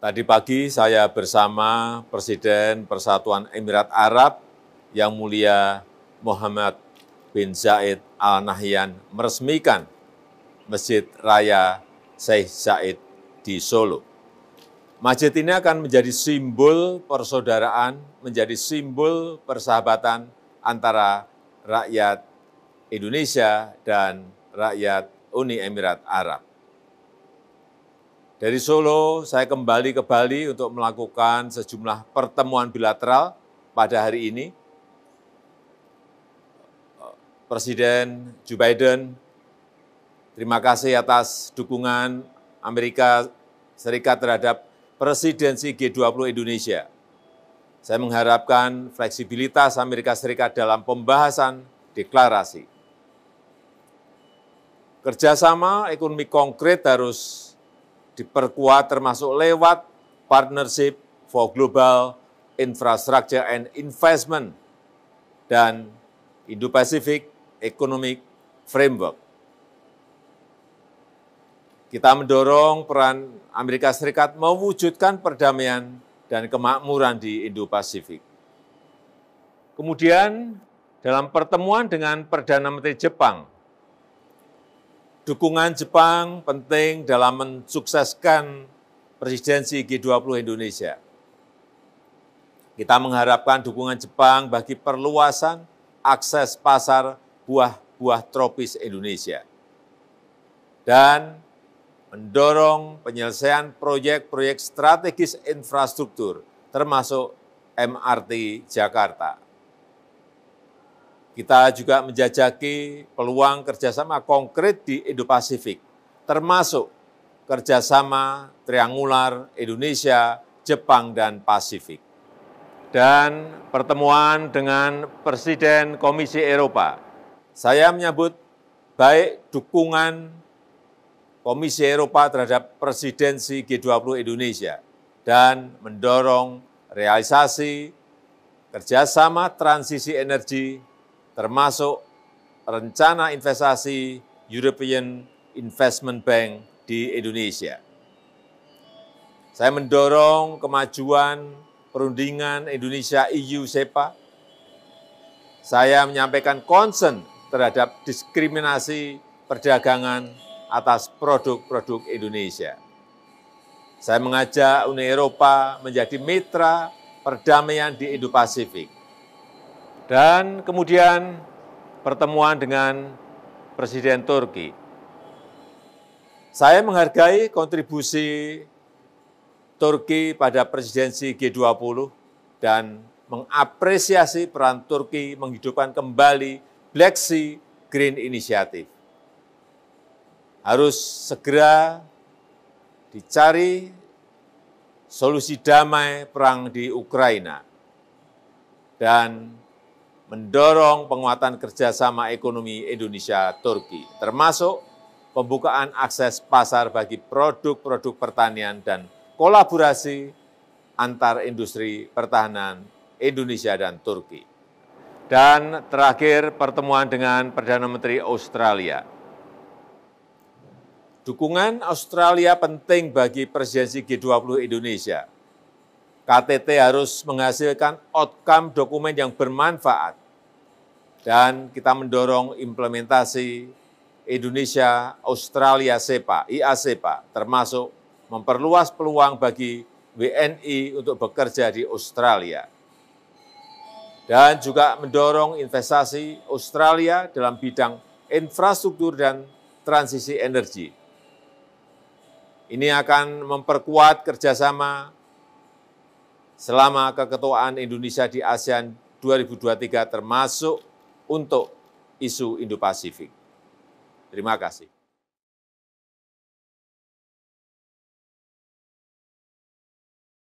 Tadi pagi saya bersama Presiden Persatuan Emirat Arab Yang Mulia Muhammad bin Zaid Al Nahyan meresmikan Masjid Raya Syekh Zaid di Solo. Masjid ini akan menjadi simbol persaudaraan, menjadi simbol persahabatan antara rakyat Indonesia dan rakyat Uni Emirat Arab. Dari Solo, saya kembali ke Bali untuk melakukan sejumlah pertemuan bilateral pada hari ini. Presiden Joe Biden, terima kasih atas dukungan Amerika Serikat terhadap presidensi G20 Indonesia. Saya mengharapkan fleksibilitas Amerika Serikat dalam pembahasan deklarasi. Kerjasama ekonomi konkret harus diperkuat termasuk lewat Partnership for Global Infrastructure and Investment dan Indo-Pacific Economic Framework. Kita mendorong peran Amerika Serikat mewujudkan perdamaian dan kemakmuran di Indo-Pasifik. Kemudian dalam pertemuan dengan Perdana Menteri Jepang, dukungan Jepang penting dalam mensukseskan presidensi G20 Indonesia. Kita mengharapkan dukungan Jepang bagi perluasan akses pasar buah-buah tropis Indonesia. Dan mendorong penyelesaian proyek-proyek strategis infrastruktur, termasuk MRT Jakarta. Kita juga menjajaki peluang kerjasama konkret di Indo-Pasifik, termasuk kerjasama triangular Indonesia, Jepang, dan Pasifik. Dan pertemuan dengan Presiden Komisi Eropa, saya menyebut baik dukungan Komisi Eropa terhadap presidensi G20 Indonesia dan mendorong realisasi kerjasama transisi energi termasuk rencana investasi European Investment Bank di Indonesia. Saya mendorong kemajuan perundingan Indonesia EU SEPA. Saya menyampaikan concern terhadap diskriminasi perdagangan atas produk-produk Indonesia. Saya mengajak Uni Eropa menjadi mitra perdamaian di Indo-Pasifik. Dan kemudian pertemuan dengan Presiden Turki. Saya menghargai kontribusi Turki pada presidensi G20 dan mengapresiasi peran Turki menghidupkan kembali Black Sea Green Initiative harus segera dicari solusi damai perang di Ukraina dan mendorong penguatan kerjasama ekonomi Indonesia-Turki, termasuk pembukaan akses pasar bagi produk-produk pertanian dan kolaborasi antar industri pertahanan Indonesia dan Turki. Dan terakhir pertemuan dengan Perdana Menteri Australia. Dukungan Australia penting bagi presidensi G20 Indonesia. KTT harus menghasilkan outcome dokumen yang bermanfaat dan kita mendorong implementasi Indonesia Australia SEPA, SEPA, termasuk memperluas peluang bagi WNI untuk bekerja di Australia. Dan juga mendorong investasi Australia dalam bidang infrastruktur dan transisi energi ini akan memperkuat kerjasama selama keketuaan Indonesia di ASEAN 2023 termasuk untuk isu Indo-Pasifik. Terima kasih.